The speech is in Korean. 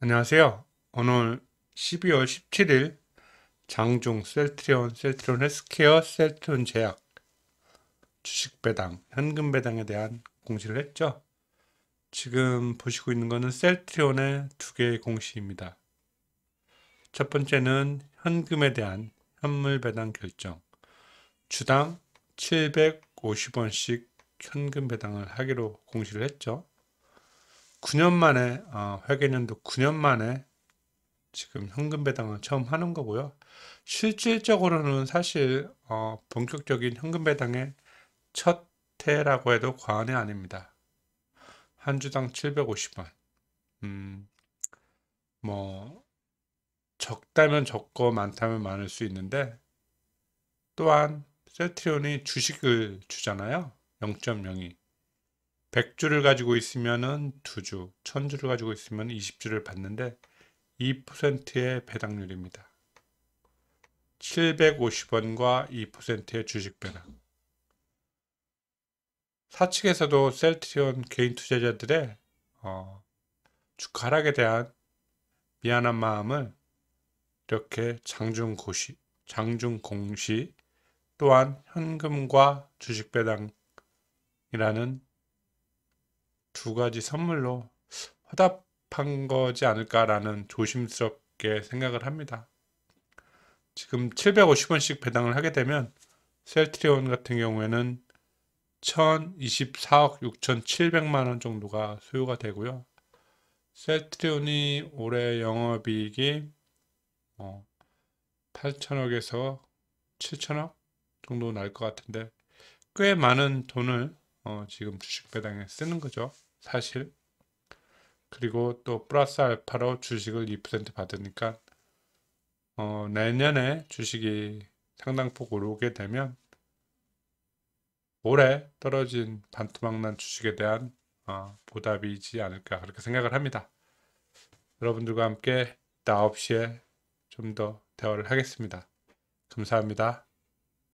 안녕하세요. 오늘 12월 17일 장중 셀트리온, 셀트리온 헬스케어, 셀트리온 제약 주식 배당, 현금 배당에 대한 공시를 했죠. 지금 보시고 있는 것은 셀트리온의 두 개의 공시입니다. 첫 번째는 현금에 대한 현물 배당 결정. 주당 750원씩 현금 배당을 하기로 공시를 했죠. 9년 만에 어, 회계년도 9년 만에 지금 현금 배당을 처음 하는 거고요. 실질적으로는 사실 어, 본격적인 현금 배당의 첫 해라고 해도 과언이 아닙니다. 한 주당 750원. 음, 뭐 적다면 적고 많다면 많을 수 있는데 또한 세트리온이 주식을 주잖아요. 0.02. 100주를 가지고 있으면 2주, 1000주를 가지고 있으면 20주를 받는데 2%의 배당률입니다. 750원과 2%의 주식 배당. 사측에서도 셀트리온 개인 투자자들의 어, 주가락에 대한 미안한 마음을 이렇게 장중 고시, 장중 공시 또한 현금과 주식 배당이라는 두 가지 선물로 화답한 거지 않을까라는 조심스럽게 생각을 합니다. 지금 750원씩 배당을 하게 되면 셀트리온 같은 경우에는 1024억 6700만 원 정도가 소요가 되고요. 셀트리온이 올해 영업이익이 8천억에서 어, 7천억 정도 날 것 같은데 꽤 많은 돈을 어, 지금 주식 배당에 쓰는 거죠. 사실. 그리고 또 플러스 알파로 주식을 2% 받으니까 어, 내년에 주식이 상당폭 오르게 되면 올해 떨어진 반토막난 주식에 대한 어, 보답이지 않을까 그렇게 생각을 합니다. 여러분들과 함께 9시에 좀 더 대화를 하겠습니다. 감사합니다.